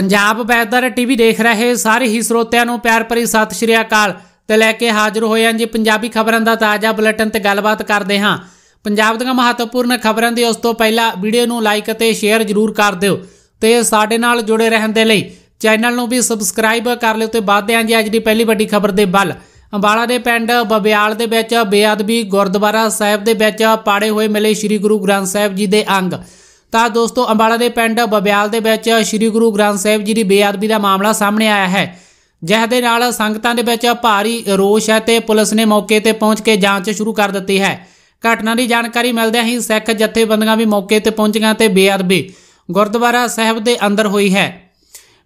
Punjab weather TV ਦੇਖ ਰਹੇ ਸਾਰੇ ਹੀ ਸਰੋਤਿਆਂ ਨੂੰ ਪਿਆਰ ਭਰੀ ਸਤਿ ਸ਼੍ਰੀ ਅਕਾਲ ਤੇ ਲੈ ਕੇ ਹਾਜ਼ਰ ਹੋਏ ਹਾਂ ਜੀ ਪੰਜਾਬੀ ਖਬਰਾਂ ਦਾ ਤਾਜ਼ਾ ਬੁਲੇਟਿਨ ਤੇ ਗੱਲਬਾਤ ਕਰਦੇ ਹਾਂ ਪੰਜਾਬ ਦੀਆਂ ਮਹੱਤਵਪੂਰਨ ਖਬਰਾਂ ਦੀ ਉਸ ਤੋਂ ਪਹਿਲਾਂ ਵੀਡੀਓ ਨੂੰ ਲਾਈਕ ਅਤੇ ਸ਼ੇਅਰ ਜ਼ਰੂਰ ਕਰ ਦਿਓ ਤੇ ਸਾਡੇ ਨਾਲ ਜੁੜੇ ਰਹਿਣ ਦੇ ਲਈ ਚੈਨਲ ਨੂੰ ਵੀ ਸਬਸਕ੍ਰਾਈਬ ਕਰ ਲਿਓ ਤੇ ਵੱਧਦੇ ਹਾਂ ਜੀ ਅੱਜ ਦੀ ਪਹਿਲੀ ਵੱਡੀ ਖਬਰ ਦੇ ਬਲ ਅੰਬਾਲਾ ਦੇ ਪਿੰਡ ਬਬਿਆਲ ਦੇ ਵਿੱਚ ਬੇਅਦਬੀ ਗੁਰਦੁਆਰਾ ਸਾਹਿਬ ਦੇ ਵਿੱਚ ਪਾੜੇ ਹੋਏ ਮਿਲੇ ਸ੍ਰੀ ਗੁਰੂ ਗ੍ਰੰਥ ਸਾਹਿਬ ਜੀ ਦੇ ਅੰਗ ਤਾਂ ਦੋਸਤੋ ਅੰਬਾਲਾ ਦੇ ਪਿੰਡ ਬਬਿਆਲ ਦੇ ਵਿੱਚ ਸ੍ਰੀ ਗੁਰੂ ਗ੍ਰੰਥ ਸਾਹਿਬ ਜੀ ਦੀ ਬੇਅਦਬੀ ਦਾ ਮਾਮਲਾ ਸਾਹਮਣੇ ਆਇਆ ਹੈ ਜਿਸ ਦੇ ਨਾਲ ਸੰਗਤਾਂ ਦੇ ਵਿੱਚ ਭਾਰੀ ਰੋਸ਼ ਹੈ ਤੇ ਪੁਲਿਸ ਨੇ ਮੌਕੇ ਤੇ ਪਹੁੰਚ ਕੇ ਜਾਂਚ ਸ਼ੁਰੂ ਕਰ ਦਿੱਤੀ ਹੈ ਘਟਨਾ ਦੀ ਜਾਣਕਾਰੀ ਮਿਲਦਿਆਂ ਹੀ ਸਿੱਖ ਜਥੇਬੰਦੀਆਂ ਵੀ ਮੌਕੇ ਤੇ ਪਹੁੰਚੀਆਂ ਤੇ ਬੇਅਦਬੀ ਗੁਰਦੁਆਰਾ ਸਾਹਿਬ ਦੇ ਅੰਦਰ ਹੋਈ ਹੈ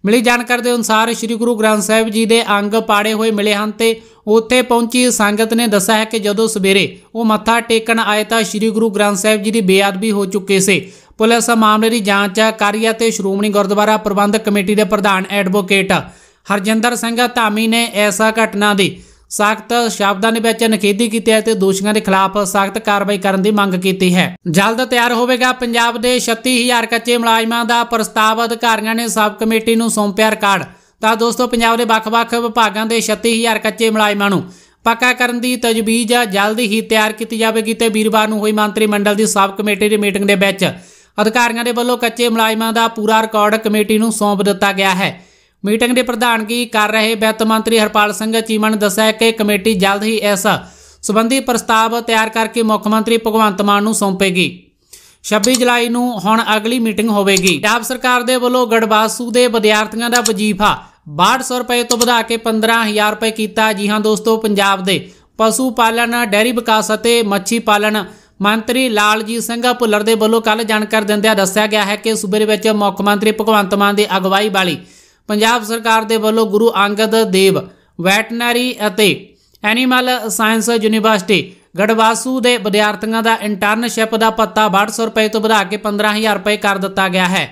ਮਿਲੀ ਜਾਣਕਾਰੀ ਦੇ ਅਨੁਸਾਰ ਸ੍ਰੀ ਗੁਰੂ ਗ੍ਰੰਥ ਸਾਹਿਬ ਜੀ ਦੇ ਅੰਗ ਪਾੜੇ ਹੋਏ ਮਿਲੇ ਹਨ ਤੇ ਉੱਥੇ ਪਹੁੰਚੀ ਸੰਗਤ ਨੇ ਦੱਸਿਆ ਹੈ ਕਿ ਜਦੋਂ ਸਵੇਰੇ ਉਹ ਮੱਥਾ ਟੇਕਣ ਆਏ ਤਾਂ ਸ੍ਰੀ ਗੁਰੂ ਗ੍ਰੰਥ ਸਾਹਿਬ ਜੀ ਦੀ ਬੇਅਦਬੀ ਹੋ ਚੁੱਕੀ ਸੀ ਪੁਲਿਸ ਮਾਮਲੇ ਦੀ ਜਾਂਚ ਕਰ ਰਹੀ ਹੈ ਤੇ ਸ਼੍ਰੋਮਣੀ ਗੁਰਦੁਆਰਾ ਪ੍ਰਬੰਧਕ ਕਮੇਟੀ ਦੇ ਪ੍ਰਧਾਨ ਐਡਵੋਕੇਟ ਹਰਜਿੰਦਰ ਸਿੰਘ ਧਾਮੀ ਨੇ ਐਸਾ ਘਟਨਾ ਦੀ ਸਖਤ ਸ਼ਬਦਾਂ ਵਿੱਚ ਨਖੇਦੀ ਕੀਤੀ ਹੈ ਤੇ ਦੋਸ਼ੀਆਂ ਦੇ ਖਿਲਾਫ ਸਖਤ ਕਾਰਵਾਈ ਕਰਨ ਦੀ ਮੰਗ ਕੀਤੀ ਹੈ ਜਲਦ ਤਿਆਰ ਹੋਵੇਗਾ ਪੰਜਾਬ ਦੇ 36000 ਕੱਚੇ ਮੁਲਾਜ਼ਮਾਂ ਦਾ ਪ੍ਰਸਤਾਵ ਅਧਿਕਾਰੀਆਂ ਨੇ ਸਬ ਕਮੇਟੀ ਨੂੰ ਸੌਂਪਿਆ ਰਿਕਾਰਡ ਤਾਂ ਦੋਸਤੋ ਪੰਜਾਬ ਦੇ ਵੱਖ-ਵੱਖ ਵਿਭਾਗਾਂ ਦੇ 36000 ਕੱਚੇ ਮੁਲਾਜ਼ਮਾਂ ਨੂੰ ਪੱਕਾ ਕਰਨ ਦੀ ਤਜਵੀਜ਼ ਜਲਦ ਹੀ ਤਿਆਰ ਕੀਤੀ ਜਾਵੇਗੀ ਤੇ ਵੀਰਵਾਰ ਨੂੰ ਹੋਈ ਮੰਤਰੀ ਮੰਡਲ ਦੀ ਸਬ ਕਮੇਟੀ ਦੀ ਮੀਟਿੰਗ ਦੇ ਵਿੱਚ ਅਧਿਕਾਰੀਆਂ ਦੇ ਵੱਲੋਂ ਕੱਚੇ ਮੁਲਾਜ਼ਮਾਂ ਦਾ ਪੂਰਾ ਰਿਕਾਰਡ ਕਮੇਟੀ ਨੂੰ ਸੌਂਪ ਦਿੱਤਾ ਗਿਆ ਹੈ ਮੀਟਿੰਗ ਦੇ ਪ੍ਰਧਾਨਗੀ ਕਰ ਰਹੇ ਵਿੱਤ ਮੰਤਰੀ ਹਰਪਾਲ ਸਿੰਘ ਚੀਮਨ ਨੇ ਦੱਸਿਆ ਕਿ ਕਮੇਟੀ ਜਲਦ ਹੀ ਇਸ ਸਬੰਧੀ ਪ੍ਰਸਤਾਵ ਤਿਆਰ ਕਰਕੇ ਮੁੱਖ ਮੰਤਰੀ ਭਗਵੰਤ ਮਾਨ ਨੂੰ ਸੌਂਪੇਗੀ 26 ਜੁਲਾਈ ਨੂੰ ਹੁਣ ਅਗਲੀ ਮੀਟਿੰਗ ਹੋਵੇਗੀ ਪੰਜਾਬ ਸਰਕਾਰ ਦੇ ਵੱਲੋਂ ਗੜਵਾਸੂ ਦੇ ਵਿਦਿਆਰਥੀਆਂ ਦਾ ਵਜੀਫਾ 6200 ਰੁਪਏ ਤੋਂ ਵਧਾ ਕੇ 15000 ਰੁਪਏ ਕੀਤਾ ਜੀ ਹਾਂ ਦੋਸਤੋ ਪੰਜਾਬ ਦੇ ਪਸ਼ੂ ਪਾਲਣ ਡੈਰੀ ਵਿਕਾਸ ਅਤੇ ਮੱਛੀ ਪਾਲਣ ਮੰਤਰੀ ਲਾਲਜੀਤ ਸਿੰਘ ਭੁੱਲਰ ਦੇ ਵੱਲੋਂ ਕੱਲ ਜਾਣਕਾਰੀ ਦਿੰਦਿਆਂ ਦੱਸਿਆ ਗਿਆ ਹੈ ਕਿ ਸੂਬੇ ਦੇ ਵਿੱਚ ਮੁੱਖ ਮੰਤਰੀ ਭਗਵੰਤ ਮਾਨ ਦੀ ਅਗਵਾਈ ਵਾਲੀ ਪੰਜਾਬ ਸਰਕਾਰ ਦੇ ਵੱਲੋਂ ਗੁਰੂ ਅੰਗਦ ਦੇਵ ਵੈਟਨਰੀ ਅਤੇ ਐਨੀਮਲ ਸਾਇੰਸ ਯੂਨੀਵਰਸਿਟੀ ਗੜਵਾਸੂ ਦੇ ਵਿਦਿਆਰਥੀਆਂ ਦਾ ਇੰਟਰਨਸ਼ਿਪ ਦਾ ਪੱਤਾ 1200 ਰੁਪਏ ਤੋਂ ਵਧਾ ਕੇ 15000 ਰੁਪਏ ਕਰ ਦਿੱਤਾ ਗਿਆ ਹੈ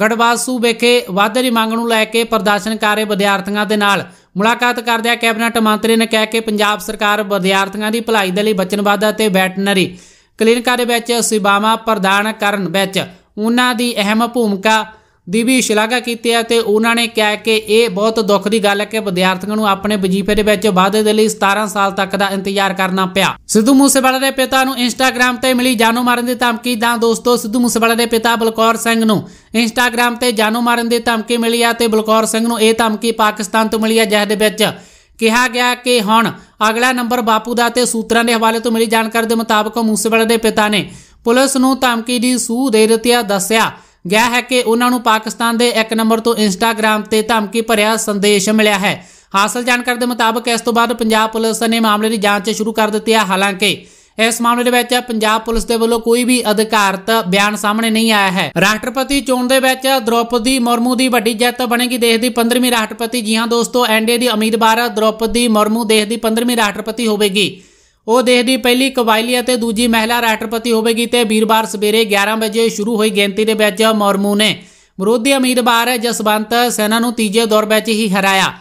ਗੜਵਾਸੂ ਵਿਖੇ ਵੱਧ ਰਹੀ ਮੰਗ ਨੂੰ ਲੈ ਕੇ ਪ੍ਰਦਰਸ਼ਨਕਾਰੀ ਵਿਦਿਆਰਥੀਆਂ ਦੇ ਨਾਲ ਮੁਲਾਕਾਤ ਕਰਦਿਆਂ ਕੈਬਨਿਟ ਮੰਤਰੀ ਨੇ ਕਿਹਾ ਕਿ ਪੰਜਾਬ ਸਰਕਾਰ ਵਿਦਿਆਰਥੀਆਂ ਦੀ ਭਲਾਈ ਦੇ ਲਈ ਵਚਨਬੱਧ ਅਤੇ ਵੈਟਨਰੀ ਕਲੀਨਿਕਾਂ ਦੇ ਵਿੱਚ ਸੇਵਾਵਾਂ ਪ੍ਰਦਾਨ ਕਰਨ ਵਿੱਚ ਉਹਨਾਂ ਦੀ ਅਹਿਮ ਭੂਮਿਕਾ ਦੀ ਵੀ ਸ਼ਲਾਘਾ ਕੀਤੀ ਹੈ ਤੇ ਉਹਨਾਂ ਨੇ ਕਿਹਾ ਕਿ ਇਹ ਬਹੁਤ ਦੁੱਖ ਦੀ ਗੱਲ ਹੈ ਕਿ ਵਿਦਿਆਰਥੀਆਂ ਨੂੰ ਆਪਣੇ ਵਜੀਫੇ ਦੇ ਵਿੱਚ ਵਾਅਦੇ ਦੇ ਲਈ 17 ਸਾਲ ਤੱਕ ਦਾ ਇੰਤਜ਼ਾਰ ਕਰਨਾ ਪਿਆ ਸਿੱਧੂ ਮੂਸੇਵਾਲਾ ਦੇ ਪਿਤਾ ਨੂੰ ਇੰਸਟਾਗ੍ਰam ਤੇ ਮਿਲੀ ਜਾਨੋ ਮਾਰਨ ਦੀ ਧਮਕੀ ਦਾ ਦੋਸਤੋ ਸਿੱਧੂ ਮੂਸੇਵਾਲਾ ਦੇ ਪਿਤਾ ਬਲਕੌਰ ਸਿੰਘ ਨੂੰ ਇੰਸਟਾਗ੍ਰam ਤੇ ਜਾਨੋ ਮਾਰਨ ਦੀ ਧਮਕੀ ਮਿਲੀ ਆ ਤੇ ਬਲਕੌਰ ਸਿੰਘ ਨੂੰ ਇਹ ਧਮਕੀ ਪਾਕਿਸਤਾਨ ਤੋਂ ਮਿਲੀ ਆ ਜਿਸ ਦੇ ਵਿੱਚ ਕਿਹਾ ਗਿਆ ਕਿ ਹੁਣ ਅਗਲਾ ਨੰਬਰ ਬਾਪੂ ਦਾ ਤੇ ਸੂਤਰਾਂ ਦੇ ਹਵਾਲੇ ਤੋਂ ਮਿਲੀ ਜਾਣਕਾਰੀ ਦੇ ਮੁਤਾਬਕ ਮੂਸੇਵਾਲੇ ਦੇ ਪਿਤਾ ਨੇ ਪੁਲਿਸ ਨੂੰ ਧਮਕੀ ਦੀ ਸੂਹ ਦੇ ਦਿੱਤੀਆ ਦੱਸਿਆ ਗਿਆ ਹੈ ਕਿ ਉਹਨਾਂ ਨੂੰ ਪਾਕਿਸਤਾਨ ਦੇ ਇੱਕ ਨੰਬਰ ਤੋਂ ਇੰਸਟਾਗ੍ਰam ਤੇ ਧਮਕੀ ਭਰਿਆ ਸੰਦੇਸ਼ ਮਿਲਿਆ ਹੈ ਹਾਸਲ ਜਾਣਕਾਰੀ ਦੇ ਮੁਤਾਬਕ ਇਸ ਤੋਂ ਬਾਅਦ ਪੰਜਾਬ ਪੁਲਿਸ ਨੇ ਮਾਮਲੇ ਦੀ ਜਾਂਚ ਸ਼ੁਰੂ ਕਰ ਦਿੱਤੀ ਹੈ ਹਾਲਾਂਕਿ ਇਸ ਮਾਮਲੇ ਦੇ ਵਿੱਚ ਪੰਜਾਬ ਪੁਲਿਸ ਦੇ ਵੱਲੋਂ ਕੋਈ ਵੀ ਅਧਿਕਾਰਤ ਬਿਆਨ ਸਾਹਮਣੇ ਨਹੀਂ ਆਇਆ ਹੈ ਰਾਸ਼ਟਰਪਤੀ ਚੋਣ ਦੇ ਵਿੱਚ ਦ੍ਰੋਪਦੀ ਮੁਰਮੂ ਦੀ ਵੱਡੀ ਜਿੱਤ ਬਣੇਗੀ ਦੇਸ਼ ਦੀ 15ਵੀਂ ਰਾਸ਼ਟਰਪਤੀ ਜੀ ਹਾਂ ਦੋਸਤੋ ਐਨਡੀਏ ਦੀ ਉਮੀਦਵਾਰ ਦ੍ਰੋਪਦੀ ਮੁਰਮੂ ਦੇਸ਼ ਦੀ 15ਵੀਂ ਰਾਸ਼ਟਰਪਤੀ ਹੋਵੇਗੀ ਉਹ ਦੇਸ਼ ਦੀ ਪਹਿਲੀ ਕਬਾਇਲੀ ਅਤੇ ਦੂਜੀ ਮਹਿਲਾ ਰਾਸ਼ਟਰਪਤੀ ਹੋਵੇਗੀ ਤੇ ਵੀਰਵਾਰ ਸਵੇਰੇ 11 ਵਜੇ ਸ਼ੁਰੂ ਹੋਈ ਗਿਣਤੀ ਦੇ ਵਿੱਚ ਮੁਰਮੂ ਨੇ ਵਿਰੋਧੀ ਉਮੀਦਵਾਰ ਜਸਵੰਤ ਸੈਨਾ ਨੂੰ ਤੀਜੇ ਦੌਰ ਵਿੱਚ ਹੀ ਹਰਾਇਆ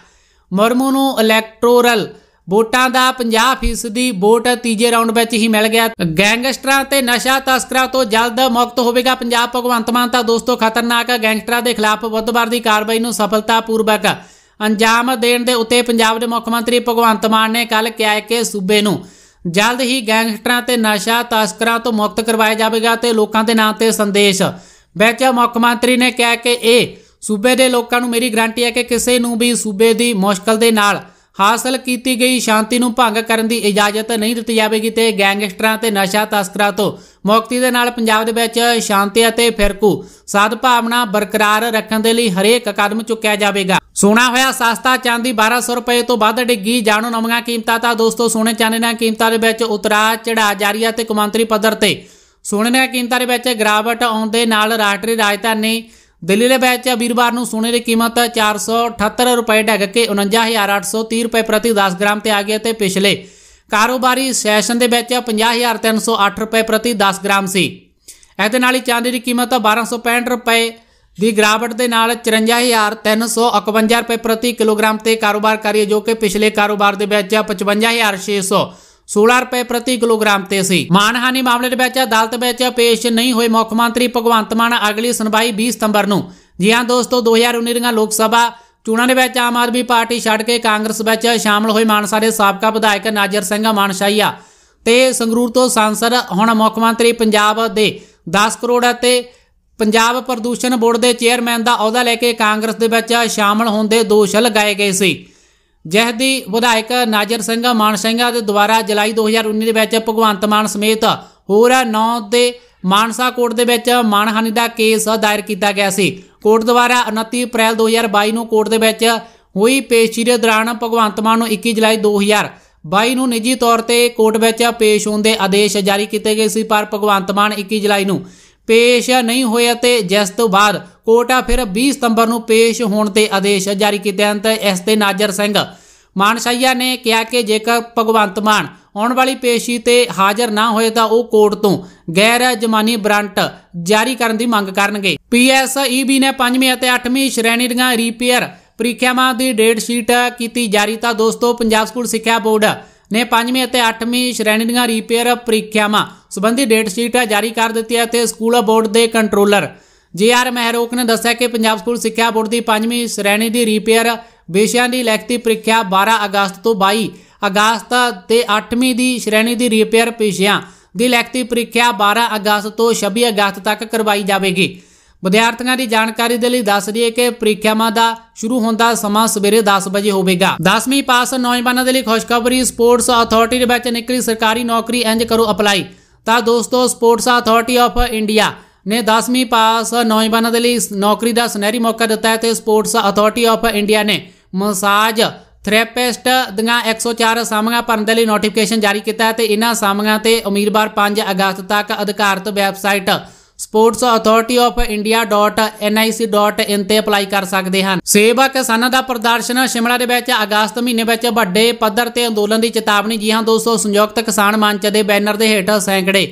ਮੁਰਮੂ ਨੂੰ ਇਲੈਕਟੋਰਲ ਵੋਟਾਂ ਦਾ 50% ਦੀ ਵੋਟ ਤੀਜੇ ਰਾਉਂਡ ਵਿੱਚ ਹੀ ਮਿਲ ਗਿਆ ਗੈਂਗਸਟਰਾਂ ਤੇ ਨਸ਼ਾ ਤਸਕਰਾਂ ਤੋਂ ਜਲਦ ਮੁਕਤ ਹੋਵੇਗਾ ਪੰਜਾਬ ਭਗਵੰਤ ਮਾਨ ਤਾਂ ਦੋਸਤੋ ਖਤਰਨਾਕ ਗੈਂਗਸਟਰਾਂ ਦੇ ਖਿਲਾਫ ਬੁੱਧਵਾਰ ਦੀ ਕਾਰਵਾਈ ਨੂੰ ਸਫਲਤਾਪੂਰਵਕ ਅੰਜਾਮ ਦੇਣ ਦੇ ਉੱਤੇ ਪੰਜਾਬ ਦੇ ਮੁੱਖ ਮੰਤਰੀ ਭਗਵੰਤ ਮਾਨ ਨੇ ਕੱਲ ਕਿਹਾ ਕਿ ਸੂਬੇ ਨੂੰ ਜਲਦ ਹੀ ਗੈਂਗਸਟਰਾਂ ਤੇ ਨਸ਼ਾ ਤਸਕਰਾਂ ਤੋਂ ਮੁਕਤ ਕਰਵਾਇਆ ਜਾਵੇਗਾ ਤੇ ਲੋਕਾਂ ਦੇ ਨਾਂ ਤੇ ਸੰਦੇਸ਼ ਵਿੱਚ ਮੁੱਖ ਮੰਤਰੀ ਨੇ ਕਿਹਾ ਕਿ ਇਹ ਸੂਬੇ ਦੇ ਲੋਕਾਂ ਨੂੰ ਮੇਰੀ ਗਰੰਟੀ ਹੈ ਕਿ ਕਿਸੇ ਨੂੰ ਵੀ ਸੂਬੇ ਦੀ ਮੁਸ਼ਕਲ ਦੇ ਨਾਲ ਹਾਸਲ ਕੀਤੀ ਗਈ ਸ਼ਾਂਤੀ ਨੂੰ ਭੰਗ ਕਰਨ ਦੀ ਇਜਾਜ਼ਤ ਨਹੀਂ ਦਿੱਤੀ ਜਾਵੇਗੀ ਤੇ ਗੈਂਗਸਟਰਾਂ ਤੇ ਨਸ਼ਾ ਤਸਕਰਾਂ ਤੋਂ ਮੁਕਤੀ ਦੇ ਨਾਲ ਪੰਜਾਬ ਦੇ ਵਿੱਚ ਸ਼ਾਂਤੀ ਅਤੇ ਫਿਰਕੂ ਸਦਭਾਵਨਾ ਬਰਕਰਾਰ ਰੱਖਣ ਦੇ ਲਈ ਹਰੇਕ ਕਦਮ ਚੁੱਕਿਆ ਜਾਵੇਗਾ ਸੋਨਾ ਹੋਇਆ ਸਸਤਾ ਚਾਂਦੀ 1200 ਰੁਪਏ ਤੋਂ ਵੱਧ ਡਿੱਗੀ ਜਾਣੋ ਨਵੀਆਂ ਕੀਮਤਾਂ ਤਾਂ ਦੋਸਤੋ ਸੋਨੇ ਚਾਂਦੀ ਦੀਆਂ ਕੀਮਤਾਂ ਦੇ ਵਿੱਚ ਉਤਰਾ ਚੜਾ ਜਾਰੀ ਤੇ ਕੌਮਾਂਤਰੀ ਪੱਧਰ ਤੇ ਸੋਨੇ ਦੀਆਂ ਕੀਮਤਾਂ ਦੇ ਵਿੱਚ ਗਰਾਵਟ ਆਉਣ ਦੇ ਨਾਲ ਰਾਸ਼ਟਰੀ ਰਾਜਧਾਨੀ ਦਿੱਲੀ ਦੇ ਵਿੱਚ ਵੀਰਵਾਰ ਨੂੰ ਸੋਨੇ ਦੀ ਕੀਮਤ 478 ਰੁਪਏ ਢੱਕ ਕੇ 49830 ਰੁਪਏ ਪ੍ਰਤੀ 10 ਗ੍ਰਾਮ ਤੇ ਆ ਗਈ ਤੇ ਪਿਛਲੇ ਕਾਰੋਬਾਰੀ ਸੈਸ਼ਨ ਦੇ ਵਿੱਚ 50308 ਰੁਪਏ ਪ੍ਰਤੀ 10 ਗ੍ਰਾਮ ਸੀ ਇਹਦੇ ਨਾਲ ਹੀ ਚਾਂਦੀ ਦੀ ਕੀਮਤ 1265 ਰੁਪਏ ਦੀ ਗਿਰਾਵਟ ਦੇ ਨਾਲ 54351 ਰੁਪਏ ਪ੍ਰਤੀ ਕਿਲੋਗ੍ਰਾਮ ਤੇ ਕਾਰੋਬਾਰ ਕਰੀਏ ਜੋ ਕਿ ਪਿਛਲੇ ਕਾਰੋਬਾਰ ਦੇ ਵਿੱਚ 55600 16 ਰੁਪਏ ਪ੍ਰਤੀ ਕਿਲੋਗ੍ਰਾਮ ਤੇ ਸੀ ਮਾਨਹਾਨੀ ਮਾਮਲੇ ਦੇ ਵਿੱਚ ਅਦਾਲਤ ਵਿੱਚ ਪੇਸ਼ ਨਹੀਂ ਹੋਏ ਮੁੱਖ ਮੰਤਰੀ ਭਗਵੰਤ ਮਾਨ ਅਗਲੀ ਸੁਣਵਾਈ 20 ਸਤੰਬਰ ਨੂੰ ਜੀ ਹਾਂ ਦੋਸਤੋ 2019 ਦੀਆਂ ਲੋਕ ਸਭਾ ਚੋਣਾਂ ਦੇ ਵਿੱਚ ਆਮ ਆਦਮੀ ਪਾਰਟੀ ਛੱਡ ਕੇ ਕਾਂਗਰਸ ਵਿੱਚ ਸ਼ਾਮਲ ਹੋਏ ਮਾਨਸਾ ਦੇ ਸਾਬਕਾ ਵਿਧਾਇਕ ਨਾਜਰ ਸਿੰਘ ਮਾਨਸ਼ਾਈਆ ਤੇ ਸੰਗਰੂਰ ਤੋਂ ਸੰਸਦ ਹੁਣ ਮੁੱਖ ਮੰਤਰੀ ਪੰਜਾਬ ਦੇ 10 ਕਰੋੜ ਅਤੇ ਪੰਜਾਬ ਪ੍ਰਦੂਸ਼ਣ ਬੋਰਡ ਦੇ ਚੇਅਰਮੈਨ ਦਾ ਅਹੁਦਾ ਲੈ ਕੇ ਕਾਂਗਰਸ ਦੇ ਵਿੱਚ ਸ਼ਾਮਲ ਹੋਣ ਦੇ ਦੋਸ਼ ਲਗਾਏ ਗਏ ਸੀ ਜਿਸ ਦੀ ਵਿਧਾਇਕ ਨਾਜ਼ਰ ਸਿੰਘ ਸਿੰਘਾ ਦੇ ਦੁਆਰਾ ਜੁਲਾਈ 2019 ਦੇ ਵਿੱਚ ਭਗਵੰਤ ਮਾਨ ਸਮੇਤ ਹੋਰ 9 ਦੇ ਮਾਨਸਾ ਕੋਰਟ ਦੇ ਵਿੱਚ ਮਾਨਹਾਨੀ ਦਾ ਕੇਸ ਦਾਇਰ ਕੀਤਾ ਗਿਆ ਸੀ ਕੋਰਟ ਦੁਆਰਾ 29 ਅਪ੍ਰੈਲ 2022 ਨੂੰ ਕੋਰਟ ਦੇ ਵਿੱਚ ਹੋਈ ਪੇਸ਼ੀ ਦੇ ਦੌਰਾਨ ਭਗਵੰਤ ਮਾਨ ਨੂੰ 21 ਜੁਲਾਈ 2022 ਨੂੰ ਨਿੱਜੀ ਤੌਰ ਤੇ ਕੋਰਟ ਵਿੱਚ ਪੇਸ਼ ਹੋਣ ਦੇ ਆਦੇਸ਼ ਜਾਰੀ ਕੀਤੇ ਗਏ ਸੀ ਪਰ ਭਗਵੰਤ ਮਾਨ 21 ਜੁਲਾਈ ਨੂੰ ਪੇਸ਼ ਨਹੀਂ ਹੋਇਆ ਤੇ ਜਿਸ ਤੋਂ ਬਾਅਦ ਕੋਟਾ ਫਿਰ 20 ਸਤੰਬਰ ਨੂੰ ਪੇਸ਼ ਹੋਣ ਤੇ ਆਦੇਸ਼ ਜਾਰੀ ਕੀਤੇ ਹਨ ਤੇ ਇਸ ਤੇ ਨਾਜ਼ਰ ਸਿੰਘ ਮਾਨਸ਼ਾਇਆ ਨੇ ਕਿਹਾ ਕਿ ਜੇਕਰ ਭਗਵੰਤ ਮਾਨ ਆਉਣ ਵਾਲੀ ਪੇਸ਼ੀ ਤੇ ਹਾਜ਼ਰ ਨਾ ਹੋਏ ਤਾਂ ਉਹ ਕੋਰਟ ਤੋਂ ਗੈਰ ਜ਼ਮਾਨੀ ਬ੍ਰਾਂਟ ਜਾਰੀ ਕਰਨ ਦੀ ਮੰਗ ਕਰਨਗੇ ਪੀਐਸਈਬੀ ਨੇ 5ਵੀਂ ਅਤੇ 8ਵੀਂ ਸ਼੍ਰੇਣੀ ਦੀਆਂ ਰੀਪੇਅਰ ਪ੍ਰੀਖਿਆਵਾਂ ਦੀ ਡੇਟ ਸ਼ੀਟ ਕੀਤੀ ਜਾਰੀ ਤਾਂ ਦੋਸਤੋ ਪੰਜਾਬ ਸਕੂਲ ਸਿੱਖਿਆ ਬੋਰਡ ਨੇ 5ਵੀਂ ਅਤੇ 8ਵੀਂ ਸ਼੍ਰੇਣੀ ਦੀਆਂ ਰੀਪੇਅਰ ਪ੍ਰੀਖਿਆਵਾਂ ਸਬੰਧੀ ਡੇਟ ਸ਼ੀਟ ਜਾਰੀ ਕਰ ਦਿੱਤੀ ਹੈ ਤੇ ਸਕੂਲ ਬੋਰਡ ਦੇ ਕੰਟਰੋਲਰ ਜੀ ਆਰ ਮਹਿਰੋਕ ਨੇ ਦੱਸਿਆ ਕਿ ਪੰਜਾਬ ਸਕੂਲ ਸਿੱਖਿਆ ਬੋਰਡ ਦੀ 5ਵੀਂ ਸ਼੍ਰੇਣੀ ਦੀ ਰੀਪੇਅਰ ਵਿਸ਼ਿਆਂ ਦੀ ਲਿਖਤੀ ਪ੍ਰੀਖਿਆ 12 ਅਗਸਤ ਤੋਂ 22 ਅਗਸਤ ਤੇ 8ਵੀਂ ਦੀ ਸ਼੍ਰੇਣੀ ਦੀ ਰੀਪੇਅਰ ਵਿਸ਼ਿਆਂ ਦੀ ਲਿਖਤੀ ਪ੍ਰੀਖਿਆ 12 ਅਗਸਤ ਤੋਂ 26 ਅਗਸਤ ਤੱਕ ਕਰਵਾਈ ਜਾਵੇਗੀ ਵਿਦਿਆਰਥੀਆਂ ਦੀ ਜਾਣਕਾਰੀ ਦੇ ਲਈ ਦੱਸ ਦਈਏ ਕਿ ਪ੍ਰੀਖਿਆਵਾਂ ਦਾ ਸ਼ੁਰੂ ਹੁੰਦਾ ਸਮਾਂ ਸਵੇਰੇ 10 ਵਜੇ ਹੋਵੇਗਾ 10ਵੀਂ ਪਾਸ ਨੌਜਵਾਨਾਂ ਦੇ ਲਈ ਖੁਸ਼ਖਬਰੀ ਸਪੋਰਟਸ ਅਥਾਰਟੀ ਦੇ ਵਿੱਚ ਨਿਕਲੀ ਸਰਕਾਰੀ ਨੌਕਰੀ ਇੰਜ ਕਰੋ ਅਪਲਾਈ ਤਾਂ ਦੋਸਤੋ ਸਪੋਰਟਸ ਅਥਾਰਟੀ ਆਫ ਇੰਡੀਆ ਨੇ 10ਵੀਂ ਪਾਸ ਨੌਜਵਾਨਾਂ ਦੇ ਲਈ ਨੌਕਰੀ ਦਾ ਸੁਨਹਿਰੀ ਮੌਕਾ ਦਿੱਤਾ ਹੈ ਤੇ ਸਪੋਰਟਸ ਅਥਾਰਟੀ ਆਫ ਇੰਡੀਆ ਨੇ ਮਸਾਜ ਥੈਰੇਪਿਸਟ ਦੀਆਂ 104 ਸਾਮੀਆਂ ਭਰਨ ਦੇ ਲਈ ਨੋਟੀਫਿਕੇਸ਼ਨ ਜਾਰੀ ਕੀਤਾ ਹੈ ਤੇ ਇਹਨਾਂ ਸਾਮੀਆਂ ਤੇ ਉਮੀਦਵਾਰ 5 ਅਗਸਤ ਤੱਕ ਅਧਿਕਾਰਤ website sports authority of india.nic.in ਤੇ ਅਪਲਾਈ ਕਰ ਸਕਦੇ ਹਨ ਸੇਵਾ ਕਿਸਾਨਾਂ ਦਾ ਪ੍ਰਦਰਸ਼ਨ ਸ਼ਿਮਲਾ ਦੇ ਵਿੱਚ ਅਗਸਤ ਮਹੀਨੇ ਵਿੱਚ ਵੱਡੇ ਪੱਧਰ ਤੇ ਅੰਦੋਲਨ ਦੀ ਚੇਤਾਵਨੀ ਜੀ ਹਾਂ ਦੋਸਤੋ ਸੰਯੁਕਤ ਕਿਸਾਨ ਮੰਚ ਦੇ ਬੈਨਰ ਦੇ ਹੇਠ ਸੈਂਕੜੇ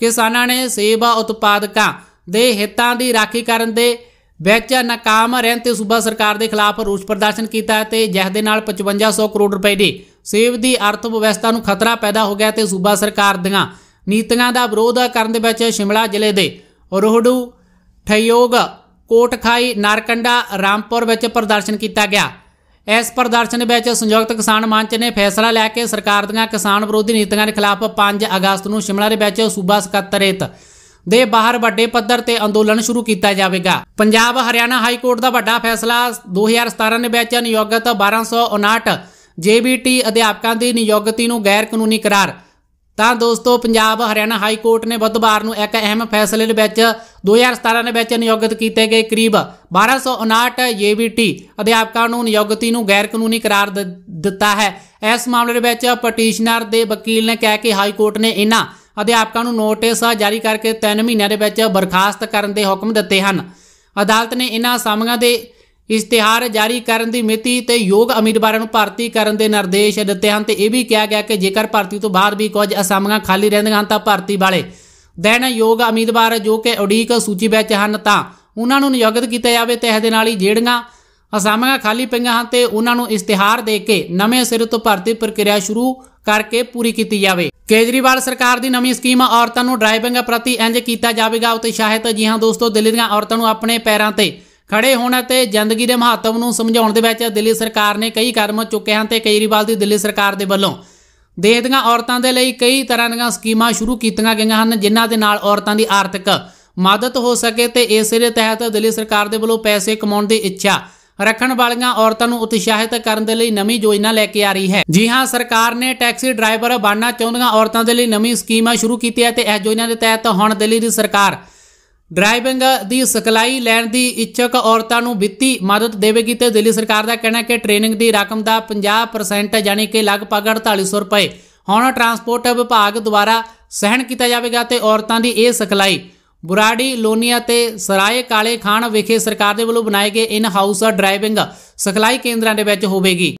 ਕਿਸਾਨਾਂ ਨੇ ਸੇਵਾ ਉਤਪਾਦਕਾਂ ਦੇ ਹਿੱਤਾਂ ਦੀ ਰਾਖੀ ਕਰਨ ਦੇ ਵਿੱਚ ਨਾਕਾਮ ਰਹਿਣ ਤੇ ਸੂਬਾ ਸਰਕਾਰ ਦੇ ਖਿਲਾਫ ਰੋਸ ਪ੍ਰਦਰਸ਼ਨ ਕੀਤਾ ਤੇ ਜਿਸ ਦੇ ਨਾਲ 5500 ਕਰੋੜ ਰੁਪਏ ਦੀ ਸੇਵ ਦੀ ਅਰਥ ਵਿਵਸਥਾ ਨੂੰ ਖਤਰਾ ਪੈਦਾ ਹੋ ਗਿਆ ਤੇ ਸੂਬਾ ਸਰਕਾਰ ਦੀਆਂ ਨੀਤੀਆਂ ਦਾ ਵਿਰੋਧ ਕਰਨ ਦੇ ਵਿੱਚ ਸ਼ਿਮਲਾ ਜ਼ਿਲ੍ਹੇ ਦੇ ਰੋਹੜੂ ਠਯੋਗ ਕੋਟਖਾਈ ਨਾਰਕੰਡਾ ਰਾਮਪੁਰ ਵਿੱਚ ਪ੍ਰਦਰਸ਼ਨ ਕੀਤਾ ਗਿਆ ਇਸ ਪ੍ਰਦਰਸ਼ਨ ਵਿੱਚ ਸੰਯੁਕਤ ਕਿਸਾਨ ਮੰਚ ਨੇ ਫੈਸਲਾ ਲੈ ਕੇ ਸਰਕਾਰ ਦੀਆਂ ਕਿਸਾਨ ਵਿਰੋਧੀ ਨੀਤੀਆਂ ਦੇ ਖਿਲਾਫ 5 ਅਗਸਤ ਨੂੰ ਸ਼ਿਮਲਾ ਦੇ ਵਿੱਚ ਸੂਬਾ ਸਕੱਤਰੇਤ ਦੇ ਬਾਹਰ ਵੱਡੇ ਪੱਧਰ ਤੇ ਅੰਦੋਲਨ ਸ਼ੁਰੂ ਕੀਤਾ ਜਾਵੇਗਾ ਪੰਜਾਬ ਹਰਿਆਣਾ ਹਾਈ ਕੋਰਟ ਦਾ ਵੱਡਾ ਫੈਸਲਾ 2017 ਦੇ ਵਿੱਚ ਨਿਯੋਗਤ 1259 ਜੀਬੀਟੀ ਅਧਿਆਪਕਾਂ ਦੀ ਨਿਯੋਗਤੀ ਨੂੰ ਗੈਰ ਕਾਨੂੰਨੀ ਕਰਾਰ ਤਾਂ ਦੋਸਤੋ ਪੰਜਾਬ ਹਰਿਆਣਾ ਹਾਈ ਕੋਰਟ ਨੇ ਬੁੱਧਵਾਰ ਨੂੰ ਇੱਕ ਅਹਿਮ ਫੈਸਲੇ ਦੇ ਵਿੱਚ 2017 ਦੇ ਵਿੱਚ ਨਿਯੁਕਤ ਕੀਤੇ ਗਏ ਕਰੀਬ 1259 ਯੇਵੀਟੀ ਅਧਿਆਪਕਾਂ ਨੂੰ ਨਿਯੁਕਤੀ ਨੂੰ ਗੈਰ ਕਾਨੂੰਨੀ ਕਰਾਰ ਦਿੱਤਾ ਹੈ ਇਸ ਮਾਮਲੇ ਦੇ ਵਿੱਚ ਪਟੀਸ਼ਨਰ ਦੇ ਵਕੀਲ ਨੇ ਕਿਹਾ ਕਿ ਹਾਈ ਕੋਰਟ ਨੇ ਇਹਨਾਂ ਅਧਿਆਪਕਾਂ ਨੂੰ ਨੋਟਿਸ ਜਾਰੀ ਕਰਕੇ 3 ਮਹੀਨਿਆਂ ਦੇ ਵਿੱਚ ਬਰਖਾਸਤ ਕਰਨ ਦੇ ਹੁਕਮ ਦਿੱਤੇ ਹਨ ਅਦਾਲਤ ਨੇ ਇਹਨਾਂ ਸਾਮੀਆਂ ਦੇ ਇਸ਼ਤਿਹਾਰ ਜਾਰੀ ਕਰਨ ਦੀ ਮਿਤੀ ਤੇ ਯੋਗ ਉਮੀਦਵਾਰਾਂ ਨੂੰ ਭਰਤੀ ਕਰਨ ਦੇ ਨਿਰਦੇਸ਼ ਦਿੱਤੇ ਹਨ ਤੇ ਇਹ ਵੀ ਕਿਹਾ ਗਿਆ ਕਿ ਜੇਕਰ ਭਰਤੀ ਤੋਂ ਬਾਅਦ ਵੀ ਕੁਝ ਅਸਾਮੀਆਂ ਖਾਲੀ ਰਹਿੰਦੀਆਂ ਹਨ ਤਾਂ ਭਰਤੀ ਵਾਲੇ ਦੈਨ ਯੋਗ ਉਮੀਦਵਾਰ ਜੋ ਕਿ ਉਡੀਕ ਸੂਚੀ ਵਿੱਚ ਹਨ ਤਾਂ ਉਹਨਾਂ ਨੂੰ ਨਿਯੁਕਤ ਕੀਤਾ ਜਾਵੇ ਤੇ ਇਸ ਦੇ ਨਾਲ ਹੀ ਜਿਹੜੀਆਂ ਅਸਾਮੀਆਂ ਖਾਲੀ ਪਈਆਂ ਹਨ ਤੇ ਉਹਨਾਂ ਨੂੰ ਇਸ਼ਤਿਹਾਰ ਦੇ ਕੇ ਨਵੇਂ ਸਿਰੇ ਤੋਂ ਭਰਤੀ ਪ੍ਰਕਿਰਿਆ ਸ਼ੁਰੂ ਕਰਕੇ ਪੂਰੀ ਕੀਤੀ ਜਾਵੇ ਕੇਜਰੀਵਾਲ ਸਰਕਾਰ ਦੀ ਨਵੀਂ ਸਕੀਮ ਔਰਤਾਂ ਨੂੰ ਡਰਾਈਵਿੰਗ ਪ੍ਰਤੀ ਇੰਜ ਕੀਤਾ ਜਾਵੇਗਾ ਉਤਸ਼ਾਹਿਤ ਜੀ ਹਾਂ ਦੋਸਤੋ ਦਿੱਲੀ ਦੀਆਂ ਔਰਤਾਂ ਨੂੰ ਆਪਣੇ ਪੈਰਾਂ ਤੇ ਖੜੇ ਹੋਣ ਅਤੇ ਜ਼ਿੰਦਗੀ ਦੇ ਮਹੱਤਵ ਨੂੰ ਸਮਝਾਉਣ ਦੇ ਵਿੱਚ ਦਿੱਲੀ ਸਰਕਾਰ ਨੇ ਕਈ ਕਦਮ ਚੁੱਕੇ ਹਨ ਤੇ ਕੇਜਰੀਵਾਲ ਦੀ ਦਿੱਲੀ ਸਰਕਾਰ ਦੇ ਵੱਲੋਂ ਦੇਸ਼ ਦੀਆਂ ਔਰਤਾਂ ਦੇ ਲਈ ਕਈ ਤਰ੍ਹਾਂ ਦੀਆਂ ਸਕੀਮਾਂ ਸ਼ੁਰੂ ਕੀਤੀਆਂ ਗਈਆਂ ਹਨ ਜਿਨ੍ਹਾਂ ਦੇ ਨਾਲ ਔਰਤਾਂ ਦੀ ਆਰਥਿਕ ਮਦਦ ਹੋ ਸਕੇ ਤੇ ਇਸੇ ਦੇ ਤਹਿਤ ਦਿੱਲੀ ਸਰਕਾਰ ਦੇ ਵੱਲੋਂ ਪੈਸੇ ਕਮਾਉਣ ਦੀ ਇੱਛਾ ਰੱਖਣ ਵਾਲੀਆਂ ਔਰਤਾਂ ਨੂੰ ਉਤਸ਼ਾਹਿਤ ਕਰਨ ਦੇ ਲਈ ਨਵੀਂ ਯੋਜਨਾ ਲੈ ਕੇ ਆ ਰਹੀ ਹੈ ਜੀ ਹਾਂ ਸਰਕਾਰ ਨੇ ਟੈਕਸੀ ਡਰਾਈਵਰ ਬਣਨਾ ਚਾਹੁੰਦੀਆਂ ਔਰਤਾਂ ਦੇ ਲਈ ਨਵੀਂ ਸਕੀਮਾਂ ਸ਼ੁਰੂ ਕੀਤੀ ਹੈ ਤੇ ਇਸ ਯੋਜਨਾ ਦੇ ਤਹਿਤ ਹੁਣ ਦਿੱਲੀ ਦੀ ਸਰਕਾਰ ਡਰਾਈਵਿੰਗ ਦੀ ਸਿਖਲਾਈ ਲੈਣ ਦੀ ਇੱਛਕ ਔਰਤਾਂ ਨੂੰ ਵਿੱਤੀ ਮਦਦ ਦੇਵੇਗੀ ਤੇ ਦਿੱਲੀ ਸਰਕਾਰ ਦਾ ਕਹਿਣਾ ਹੈ ਕਿ ਟ੍ਰੇਨਿੰਗ ਦੀ ਰਕਮ ਦਾ 50% ਯਾਨੀ ਕਿ ਲਗਭਗ 4800 ਰੁਪਏ ਹੁਣ ਟਰਾਂਸਪੋਰਟ ਵਿਭਾਗ ਦੁਆਰਾ ਸਹਿਣ ਕੀਤਾ ਜਾਵੇਗਾ ਤੇ ਔਰਤਾਂ ਦੀ ਇਹ ਸਿਖਲਾਈ ਬੁਰਾੜੀ ਲੋਨੀਆ ਤੇ ਸਰਾਏ ਕਾਲੇ ਖਾਨ ਵਿਖੇ ਸਰਕਾਰ ਦੇ ਵੱਲੋਂ ਬਣਾਏ ਗਏ ਇਨ ਹਾਊਸ ਡਰਾਈਵਿੰਗ ਸਿਖਲਾਈ ਕੇਂਦਰਾਂ ਦੇ ਵਿੱਚ ਹੋਵੇਗੀ